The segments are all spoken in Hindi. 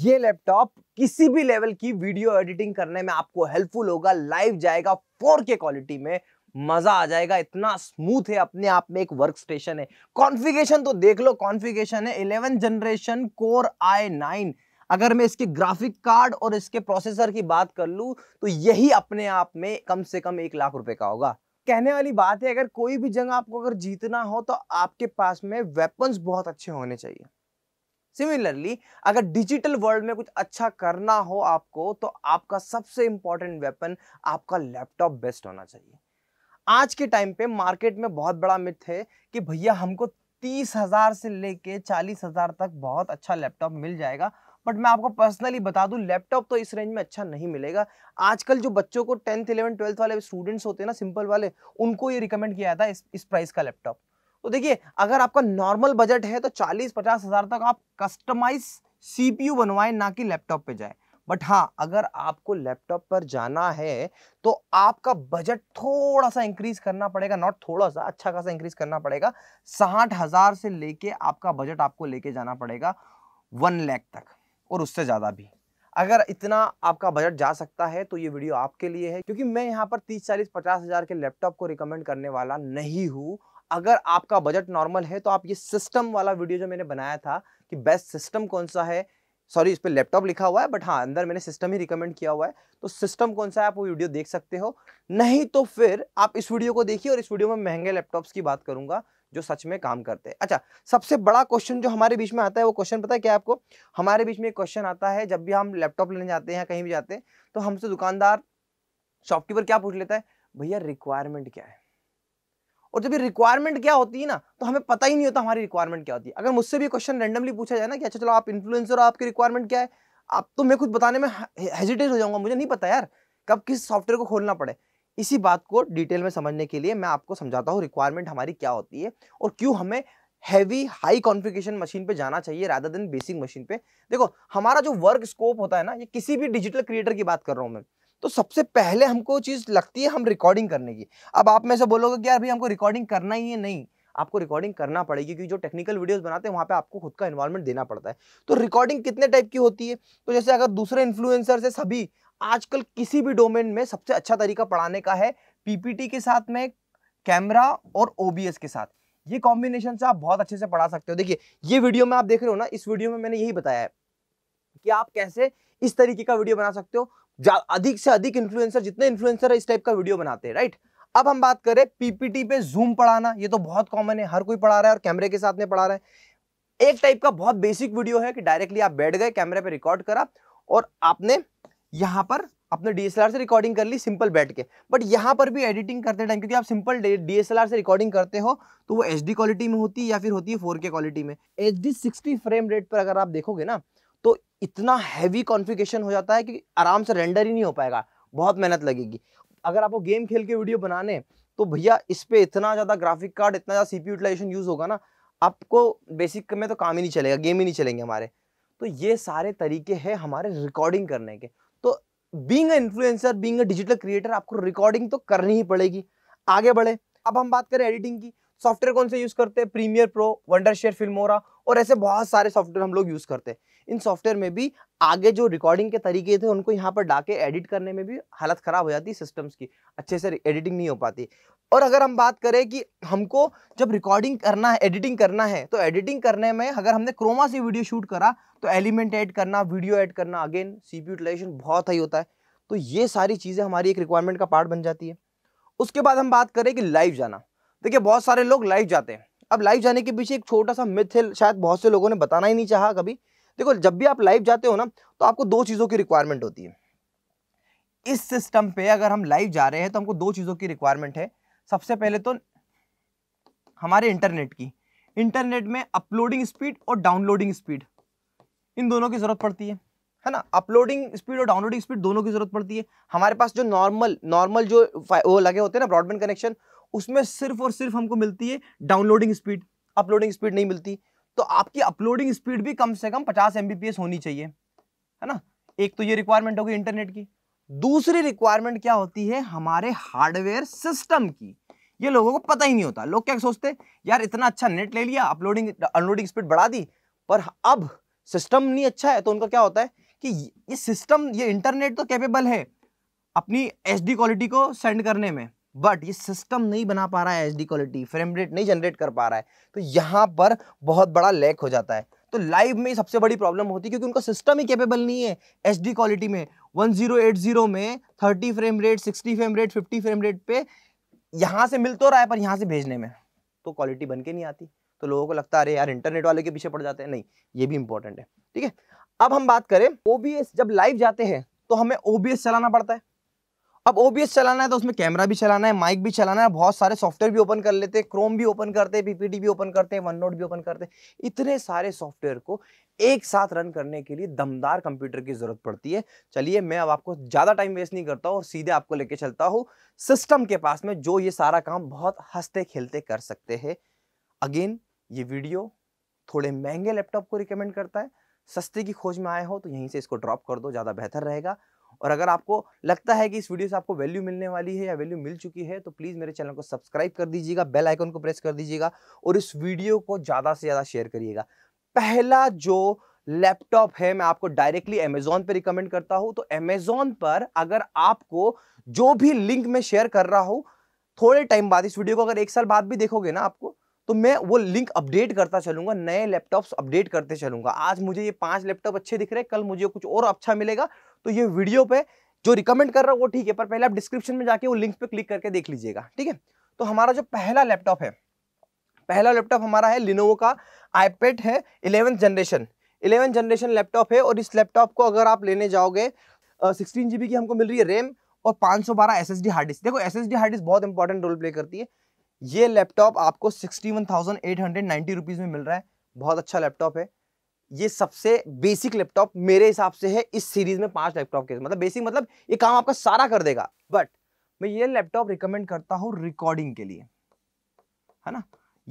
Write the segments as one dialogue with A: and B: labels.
A: ये लैपटॉप किसी भी लेवल की वीडियो एडिटिंग करने में आपको हेल्पफुल होगा लाइव जाएगा फोर के क्वालिटी में मजा आ जाएगा इतना स्मूथ है अपने आप में एक वर्क स्टेशन है कॉन्फ़िगरेशन तो देख लो कॉन्फ़िगरेशन है eleven generation core I nine अगर मैं इसके ग्राफिक कार्ड और इसके प्रोसेसर की बात कर लूँ तो यही अपने आप में कम से कम एक लाख रुपए का होगा कहने वाली बात है अगर कोई भी जंग आपको अगर जीतना हो तो आपके पास में वेपन्स बहुत अच्छे होने चाहिए सिमिलरली अगर डिजिटल वर्ल्ड में कुछ अच्छा करना हो आपको तो आपका सबसे इंपॉर्टेंट वेपन आपका लैपटॉप बेस्ट होना चाहिए आज के टाइम पे मार्केट में बहुत बड़ा मिथ है कि भैया हमको तीस हज़ार से लेके चालीस हज़ार तक बहुत अच्छा लैपटॉप मिल जाएगा बट मैं आपको पर्सनली बता दूं लैपटॉप तो इस रेंज में अच्छा नहीं मिलेगा आजकल जो बच्चों को टेंथ इलेवन ट्वेल्थ वाले स्टूडेंट्स होते हैं ना सिंपल वाले उनको ये रिकमेंड किया था इस इस प्राइस का लैपटॉप तो देखिए अगर आपका नॉर्मल बजट है तो चालीस पचास हज़ार तक आप कस्टमाइज सीपीयू बनवाएं ना कि लैपटॉप पे जाए बट हाँ अगर आपको लैपटॉप पर जाना है तो आपका बजट थोड़ा सा इंक्रीज करना पड़ेगा नॉट थोड़ा सा अच्छा खासा इंक्रीज करना पड़ेगा साठ हज़ार से लेके आपका बजट आपको लेके जाना पड़ेगा वन लैख तक और उससे ज़्यादा भी अगर इतना आपका बजट जा सकता है तो ये वीडियो आपके लिए है क्योंकि मैं यहाँ पर तीस चालीस पचास हज़ार के लैपटॉप को रिकमेंड करने वाला नहीं हूँ अगर आपका बजट नॉर्मल है तो आप ये सिस्टम वाला वीडियो जो मैंने बनाया था कि बेस्ट सिस्टम कौन सा है सॉरी इस पर लैपटॉप लिखा हुआ है बट हाँ अंदर मैंने सिस्टम ही रिकमेंड किया हुआ है तो सिस्टम कौन सा है आप वो वीडियो देख सकते हो नहीं तो फिर आप इस वीडियो को देखिए और इस वीडियो में महंगे लैपटॉप्स की बात करूंगा जो सच में काम करते हैं अच्छा सबसे बड़ा क्वेश्चन जो हमारे बीच में आता है वो क्वेश्चन पता है क्या आपको हमारे बीच में एक क्वेश्चन आता है जब भी हम लैपटॉप लेने जाते हैं कहीं भी जाते हैं तो हमसे दुकानदार शॉपकीपर क्या पूछ लेता है भैया रिक्वायरमेंट क्या है और जब ये रिक्वायरमेंट क्या होती है ना तो हमें पता ही नहीं होता हमारी रिक्वायरमेंट क्या होती है अगर मुझसे भी क्वेश्चन रेंडमली पूछा जाए ना कि अच्छा चलो आप इन्फ्लुएंसर हो आपकी रिक्वायरमेंट क्या है आप तो मैं कुछ बताने में हेजिटेट हो जाऊंगा मुझे नहीं पता यार कब किस सॉफ्टवेयर को खोलना पड़े इसी बात को डिटेल में समझने के लिए मैं आपको समझाता हूँ रिक्वायरमेंट हमारी क्या होती है और क्यों हमें हैवी हाई कॉन्फिगेशन मशीन पे जाना चाहिए राधा देन बेसिक मशीन पे देखो हमारा जो वर्क स्कोप होता है ना ये किसी भी डिजिटल क्रिएटर की बात कर रहा हूँ मैं तो सबसे पहले हमको चीज़ लगती है हम रिकॉर्डिंग करने की अब आप में से बोलोगे कि यार भाई हमको रिकॉर्डिंग करना ही है नहीं आपको रिकॉर्डिंग करना पड़ेगी क्योंकि जो टेक्निकल वीडियोस बनाते हैं वहाँ पे आपको खुद का इन्वॉल्वमेंट देना पड़ता है तो रिकॉर्डिंग कितने टाइप की होती है तो जैसे अगर दूसरे इन्फ्लुएंसर से सभी आजकल किसी भी डोमेन में सबसे अच्छा तरीका पढ़ाने का है पीपीटी के साथ में कैमरा और ओबीएस के साथ ये कॉम्बिनेशन से आप बहुत अच्छे से पढ़ा सकते हो देखिए ये वीडियो में आप देख रहे हो ना इस वीडियो में मैंने यही बताया है कि आप कैसे इस तरीके का वीडियो बना सकते हो अधिक से अधिक इन्फ्लुएंसर जितने इन्फ्लुएंसर इस टाइप का वीडियो बनाते हैं राइट अब हम बात करें पीपीटी पे जूम पढ़ाना ये तो बहुत कॉमन है हर कोई पढ़ा रहा है और कैमरे के साथ में पढ़ा रहा है एक टाइप का बहुत बेसिक वीडियो है कि डायरेक्टली आप बैठ गए कैमरे पे रिकॉर्ड करा और आपने यहाँ पर अपने डीएसएलआर से रिकॉर्डिंग कर ली सिंपल बैठ के बट यहाँ पर भी एडिटिंग करते टाइम क्योंकि आप सिंपल डीएसएलआर से रिकॉर्डिंग करते हो तो वो एच क्वालिटी में होती है या फिर होती है फोर क्वालिटी में एच डी फ्रेम रेट पर अगर आप देखोगे ना इतना हैवी कॉन्फ़िगरेशन हो जाता है कि आराम से रेंडर ही नहीं हो पाएगा बहुत मेहनत लगेगी अगर आपको गेम खेल के वीडियो बनाने तो भैया इस पर इतना ज़्यादा ग्राफिक कार्ड इतना ज़्यादा सी यूटिलाइजेशन यूज़ होगा ना आपको बेसिक में तो काम ही नहीं चलेगा गेम ही नहीं चलेंगे हमारे तो ये सारे तरीके हैं हमारे रिकॉर्डिंग करने के तो being a influencer being a digital creator आपको रिकॉर्डिंग तो करनी ही पड़ेगी आगे बढ़े अब हम बात करें एडिटिंग की सॉफ्टवेयर कौन से यूज़ करते हैं premiere pro Wondershare Filmora और ऐसे बहुत सारे सॉफ्टवेयर हम लोग यूज़ करते हैं इन सॉफ्टवेयर में भी आगे जो रिकॉर्डिंग के तरीके थे उनको यहाँ पर डाके एडिट करने में भी हालत ख़राब हो जाती है सिस्टम्स की अच्छे से एडिटिंग नहीं हो पाती और अगर हम बात करें कि हमको जब रिकॉर्डिंग करना है एडिटिंग करना है तो एडिटिंग करने में अगर हमने क्रोमा से वीडियो शूट करा तो एलिमेंट ऐड करना वीडियो ऐड करना अगेन सी पी यूटिलाइजेशन बहुत ही होता है तो ये सारी चीज़ें हमारी एक रिक्वायरमेंट का पार्ट बन जाती है उसके बाद हम बात करें कि लाइव जाना देखिए बहुत सारे लोग लाइव जाते हैं अब लाइव जाने के पीछे एक छोटा सा मिथ है शायद बहुत से लोगों ने बताना ही नहीं चाहा कभी देखो जब भी आप लाइव जाते हो ना तो आपको दो चीज़ों की रिक्वायरमेंट होती है इस सिस्टम पे अगर हम लाइव जा रहे हैं तो हमको दो चीज़ों की रिक्वायरमेंट है सबसे पहले तो हमारे इंटरनेट की इंटरनेट में अपलोडिंग स्पीड और डाउनलोडिंग स्पीड इन दोनों की ज़रूरत पड़ती है है ना अपलोडिंग स्पीड और डाउनलोडिंग स्पीड दोनों की ज़रूरत पड़ती है हमारे पास जो नॉर्मल नॉर्मल जो वो लगे होते हैं ना ब्रॉडबैंड कनेक्शन उसमें सिर्फ और सिर्फ हमको मिलती है डाउनलोडिंग स्पीड अपलोडिंग स्पीड नहीं मिलती तो आपकी अपलोडिंग स्पीड भी कम से कम पचास एम होनी चाहिए है ना एक तो ये रिक्वायरमेंट होगी इंटरनेट की दूसरी रिक्वायरमेंट क्या होती है हमारे हार्डवेयर सिस्टम की ये लोगों को पता ही नहीं होता लोग क्या सोचते यार इतना अच्छा नेट ले लिया अपलोडिंग अनलोडिंग स्पीड बढ़ा दी पर अब सिस्टम नहीं अच्छा है तो उनका क्या होता है कि ये सिस्टम ये इंटरनेट तो कैपेबल है अपनी एच क्वालिटी को सेंड करने में बट ये सिस्टम नहीं बना पा रहा है एच क्वालिटी फ्रेम रेट नहीं जनरेट कर पा रहा है तो यहाँ पर बहुत बड़ा लैक हो जाता है तो लाइव में सबसे बड़ी प्रॉब्लम होती है क्योंकि उनका सिस्टम ही कैपेबल नहीं है एच क्वालिटी में 1080 में 30 frame rate 60 frame rate 50 frame rate पे यहाँ से मिल तो रहा है पर यहाँ से भेजने में तो क्वालिटी बन के नहीं आती तो लोगों को लगता है अरे यार इंटरनेट वाले के पीछे पड़ जाते हैं नहीं ये भी इंपॉर्टेंट है ठीक है अब हम बात करें ओबीएस जब लाइव जाते हैं तो हमें ओबीएस चलाना पड़ता है अब ओबीएस चलाना है तो उसमें कैमरा भी चलाना है माइक भी चलाना है बहुत सारे सॉफ्टवेयर भी ओपन कर लेते हैं क्रोम भी ओपन करते हैं पीपीटी भी ओपन करते हैं वन नोट भी ओपन करते हैं इतने सारे सॉफ्टवेयर को एक साथ रन करने के लिए दमदार कंप्यूटर की जरूरत पड़ती है चलिए मैं अब आपको ज़्यादा टाइम वेस्ट नहीं करता और सीधे आपको लेके चलता हूँ सिस्टम के पास में जो ये सारा काम बहुत हंसते खेलते कर सकते हैं अगेन ये वीडियो थोड़े महंगे लैपटॉप को रिकमेंड करता है सस्ते की खोज में आए हो तो यहीं से इसको ड्रॉप कर दो ज़्यादा बेहतर रहेगा और अगर आपको लगता है कि इस वीडियो से आपको वैल्यू मिलने वाली है या वैल्यू मिल चुकी है तो प्लीज़ मेरे चैनल को सब्सक्राइब कर दीजिएगा बेल आइकन को प्रेस कर दीजिएगा और इस वीडियो को ज़्यादा से ज़्यादा शेयर करिएगा पहला जो लैपटॉप है मैं आपको डायरेक्टली अमेजोन पर रिकमेंड करता हूँ तो अमेजोन पर अगर आपको जो भी लिंक में शेयर कर रहा हूँ थोड़े टाइम बाद इस वीडियो को अगर एक साल बाद भी देखोगे ना आपको तो मैं वो लिंक अपडेट करता चलूंगा नए लैपटॉप्स अपडेट करते चलूंगा आज मुझे ये पांच लैपटॉप अच्छे दिख रहे हैं कल मुझे कुछ और अच्छा मिलेगा तो ये वीडियो पे जो रिकमेंड कर रहा है वो ठीक है पर पहले आप डिस्क्रिप्शन में जाके वो लिंक पे क्लिक करके देख लीजिएगा ठीक है तो हमारा जो पहला लैपटॉप है पहला लैपटॉप हमारा है लिनोवो का आईपेड है eleventh generation eleven generation laptop है और इस लैपटॉप को अगर आप लेने जाओगे सिक्सटीन uh, की हमको मिल रही है रैम और एस एसएसडी हार्ड डिस्क देखो एस हार्ड डिस्क बहुत इंपॉर्टेंट रोल प्ले करती है ये लैपटॉप आपको sixty one thousand eight hundred ninety rupees में मिल रहा है बहुत अच्छा लैपटॉप है ये सबसे बेसिक लैपटॉप मेरे हिसाब से है इस सीरीज में पांच लैपटॉप के मतलब बेसिक मतलब ये काम आपका सारा कर देगा बट मैं ये लैपटॉप रिकमेंड करता हूँ रिकॉर्डिंग के लिए है ना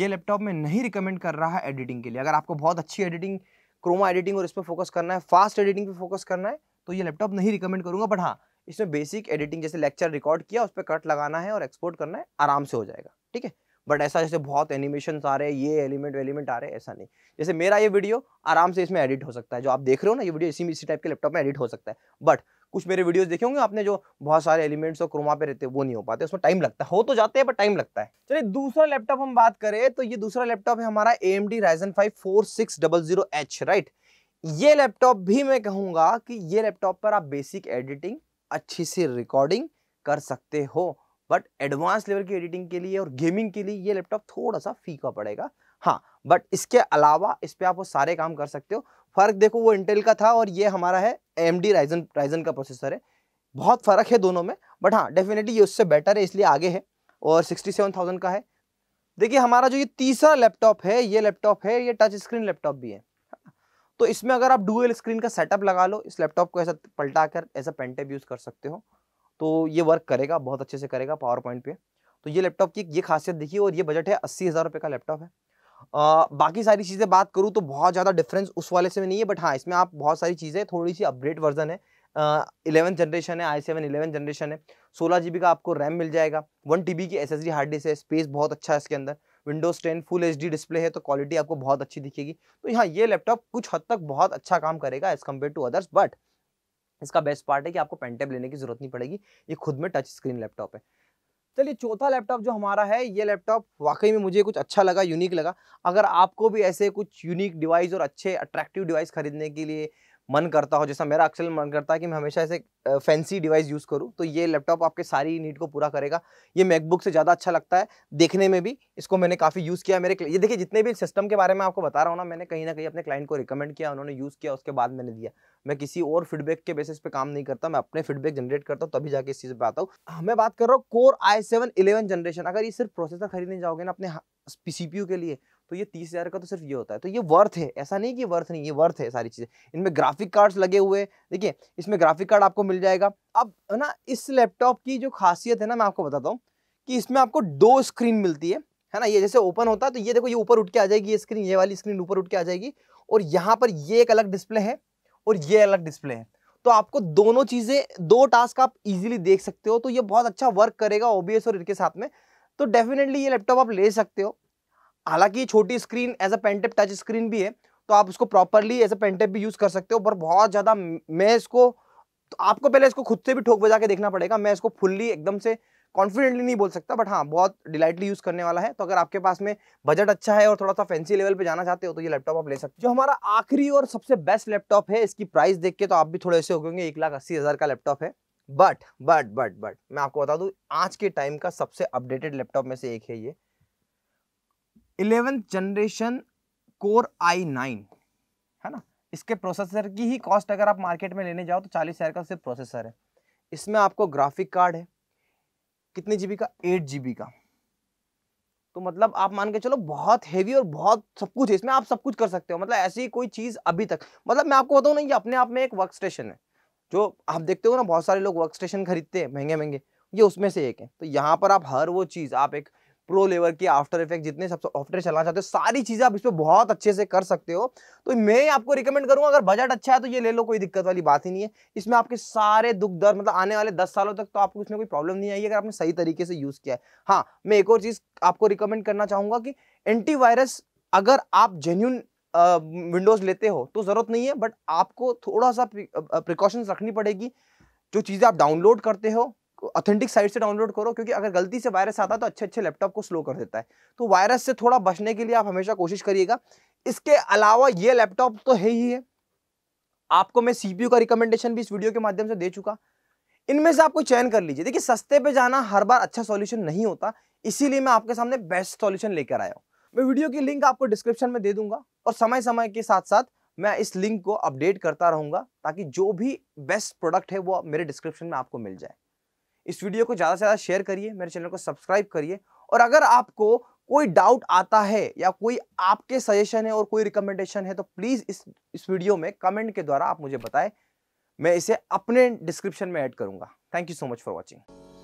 A: ये लैपटॉप मैं नहीं रिकमेंड कर रहा है एडिटिंग के लिए अगर आपको बहुत अच्छी एडिटिंग क्रोमा एडिटिंग और इस पर फोकस करना है फास्ट एडिटिंग पे फोकस करना है तो ये लैपटॉप नहीं रिकमेंड करूंगा बट हाँ इसमें बेसिक एडिटिंग जैसे लेक्चर रिकॉर्ड किया उस पर कट लगाना है और एक्सपोर्ट करना है आराम से हो जाएगा ठीक है बट ऐसा जैसे बहुत एनिमेशन आ रहे हैं ये एलिमेंट एलिमेंट आ रहे हैं ऐसा नहीं जैसे मेरा ये वीडियो आराम से इसमें एडिट हो सकता है जो आप देख रहे हो ना ये वीडियो इसी इसी टाइप के लैपटॉप में एडिट हो सकता है बट कुछ मेरे वीडियोस देखे होंगे आपने जो बहुत सारे एलिमेंट्स और क्रोमा पे रहते हैं वो नहीं हो पाते उसमें टाइम लगता है हो तो जाते हैं पर टाइम लगता है चलिए दूसरा लैपटॉप हम बात करें तो ये दूसरा लैपटॉप है हमारा A M D Ryzen five four six double zero H right ये लैपटॉप भी मैं कहूँगा कि ये लैपटॉप पर आप बेसिक एडिटिंग अच्छी सी रिकॉर्डिंग कर सकते हो बट एडवांस लेवल की एडिटिंग के लिए और गेमिंग के लिए ये लैपटॉप थोड़ा सा फीका पड़ेगा हाँ बट इसके अलावा इस पर आप वो सारे काम कर सकते हो फ़र्क देखो वो इंटेल का था और ये हमारा है एम डी राइजन राइजन का प्रोसेसर है बहुत फ़र्क है दोनों में बट हाँ डेफिनेटली ये उससे बेटर है इसलिए आगे है और सिक्सटी सेवन थाउजेंड का है देखिए हमारा जो ये तीसरा लैपटॉप है ये लैपटॉप है ये टच स्क्रीन लैपटॉप भी है तो इसमें अगर आप डुअल स्क्रीन का सेटअप लगा लो इस लैपटॉप को ऐसा पलटा कर ऐसा पेंटेप यूज़ कर सकते हो तो ये वर्क करेगा बहुत अच्छे से करेगा पावर पॉइंट पे तो ये लैपटॉप की ये खासियत देखिए और ये बजट है अस्सी हज़ार रुपये का लैपटॉप है आ, बाकी सारी चीज़ें बात करूँ तो बहुत ज़्यादा डिफरेंस उस वाले से में नहीं है बट हाँ इसमें आप बहुत सारी चीज़ें थोड़ी सी अपग्रेड वर्जन है इलेवन जनरेशन है आई सेवन इलेवन जनरेशन है सोलह जी का आपको रैम मिल जाएगा वन टी की एस हार्ड डिस्क है स्पेस बहुत अच्छा है इसके अंदर Windows ten full H display है तो क्वालिटी आपको बहुत अच्छी दिखेगी तो यहाँ ये लैपटॉप कुछ हद तक बहुत अच्छा काम करेगा as compare to others but इसका बेस्ट पार्ट है कि आपको पेंटेप लेने की जरूरत नहीं पड़ेगी ये खुद में टच स्क्रीन लैपटॉप है चलिए चौथा लैपटॉप जो हमारा है ये लैपटॉप वाकई में मुझे कुछ अच्छा लगा यूनिक लगा अगर आपको भी ऐसे कुछ यूनिक डिवाइस और अच्छे अट्रैक्टिव डिवाइस खरीदने के लिए मन करता हो जैसा मेरा अक्सर मन करता है कि मैं हमेशा ऐसे फैंसी डिवाइस यूज़ करूँ तो ये लैपटॉप आपके सारी नीड को पूरा करेगा ये मैकबुक से ज़्यादा अच्छा लगता है देखने में भी इसको मैंने काफ़ी यूज़ किया मेरे ये देखिए जितने भी सिस्टम के बारे में आपको बता रहा हूँ ना मैंने कहीं ना कहीं अपने क्लाइंट को रिकमेंड किया उन्होंने यूज़ किया उसके बाद मैंने दिया मैं किसी और फीडबैक के बेसिस पे काम नहीं करता मैं अपने फीडबैक जनरेट करता हूँ तभी जाके इस चीज़ पर आता हूँ हाँ, मैं बात कर रहा हूँ core I seven eleven generation अगर ये सिर्फ प्रोसेसर खरीदने जाओगे ना अपने सीपीयू के लिए तो ये तीस हज़ार का तो सिर्फ ये होता है तो ये वर्थ है ऐसा नहीं कि वर्थ नहीं ये वर्थ है सारी चीज़ें इनमें ग्राफिक कार्ड्स लगे हुए देखिए इसमें ग्राफिक कार्ड आपको मिल जाएगा अब है ना इस लैपटॉप की जो खासियत है ना मैं आपको बताता हूँ कि इसमें आपको दो स्क्रीन मिलती है है ना ये जैसे ओपन होता है तो ये देखो ये ऊपर उठ के आ जाएगी ये स्क्रीन ये वाली स्क्रीन ऊपर उठ के आ जाएगी और यहाँ पर ये एक अलग डिस्प्ले है और ये अलग डिस्प्ले है तो आपको दोनों चीज़ें दो टास्क आप इजीली देख सकते हो तो ये बहुत अच्छा वर्क करेगा ओबीएस और इनके साथ में तो डेफिनेटली ये लैपटॉप आप ले सकते हो हालांकि छोटी स्क्रीन एज अ पेंटेप टच स्क्रीन भी है तो आप उसको प्रॉपरली एज अ पेंटेप भी यूज़ कर सकते हो पर बहुत ज़्यादा मैं इसको तो आपको पहले इसको खुद से भी ठोक बजा के देखना पड़ेगा मैं इसको फुल्ली एकदम से कॉन्फिडेंटली नहीं बोल सकता बट हाँ बहुत डिलाइटली यूज़ करने वाला है तो अगर आपके पास में बजट अच्छा है और थोड़ा सा फैंसी लेवल पे जाना चाहते हो तो ये लैपटॉप आप ले सकते हो जो हमारा आखिरी और सबसे बेस्ट लैपटॉप है इसकी प्राइस देख के तो आप भी थोड़े ऐसे हो गएंगे एक लाख अस्सी हज़ार का लैपटॉप है बट बट बट बट मैं आपको बता दूँ आज के टाइम का सबसे अपडेटेड लैपटॉप में से एक है ये eleventh generation core I nine है ना इसके प्रोसेसर की ही कॉस्ट अगर आप मार्केट में लेने जाओ तो चालीस हज़ार का सिर्फ प्रोसेसर है इसमें आपको ग्राफिक कार्ड है कितने जीबी का एट जीबी का तो मतलब आप मान के चलो बहुत हेवी और बहुत सब कुछ है इसमें आप सब कुछ कर सकते हो मतलब ऐसी कोई चीज़ अभी तक मतलब मैं आपको बताऊँ ना ये अपने आप में एक वर्क स्टेशन है जो आप देखते हो ना बहुत सारे लोग वर्क स्टेशन खरीदते हैं महंगे महंगे ये उसमें से एक है तो यहाँ पर आप हर वो चीज़ आप एक प्रो लेवर की आफ्टर इफेक्ट जितने सब सॉफ्टवेयर चलाना चाहते हो सारी चीज़ें आप इसमें बहुत अच्छे से कर सकते हो तो मैं आपको रिकमेंड करूँगा अगर बजट अच्छा है तो ये ले लो कोई दिक्कत वाली बात ही नहीं है इसमें आपके सारे दुख दर्द मतलब आने वाले दस सालों तक तो आपको इसमें कोई प्रॉब्लम नहीं आई अगर आपने सही तरीके से यूज़ किया है हाँ मैं एक और चीज़ आपको रिकमेंड करना चाहूँगा कि एंटीवायरस अगर आप जेन्यून विंडोज़ लेते हो तो ज़रूरत नहीं है बट आपको थोड़ा सा प्रिकॉशंस रखनी पड़ेगी जो चीज़ें आप डाउनलोड करते हो ऑथेंटिक साइट से डाउनलोड करो क्योंकि अगर गलती से वायरस आता है तो अच्छे अच्छे लैपटॉप को स्लो कर देता है तो वायरस से थोड़ा बचने के लिए आप हमेशा कोशिश करिएगा इसके अलावा ये लैपटॉप तो है ही है आपको मैं सीपीयू का रिकमेंडेशन भी इस वीडियो के माध्यम से दे चुका इनमें से आपको चयन कर लीजिए देखिए सस्ते पे जाना हर बार अच्छा सॉल्यूशन नहीं होता इसीलिए मैं आपके सामने बेस्ट सॉल्यूशन लेकर आया हूँ मैं वीडियो की लिंक आपको डिस्क्रिप्शन में दे दूंगा और समय समय के साथ साथ मैं इस लिंक को अपडेट करता रहूंगा ताकि जो भी बेस्ट प्रोडक्ट है वो मेरे डिस्क्रिप्शन में आपको मिल जाए इस वीडियो को ज़्यादा से ज़्यादा शेयर करिए मेरे चैनल को सब्सक्राइब करिए और अगर आपको कोई डाउट आता है या कोई आपके सजेशन है और कोई रिकमेंडेशन है तो प्लीज़ इस इस वीडियो में कमेंट के द्वारा आप मुझे बताएं मैं इसे अपने डिस्क्रिप्शन में ऐड करूंगा thank you so much for watching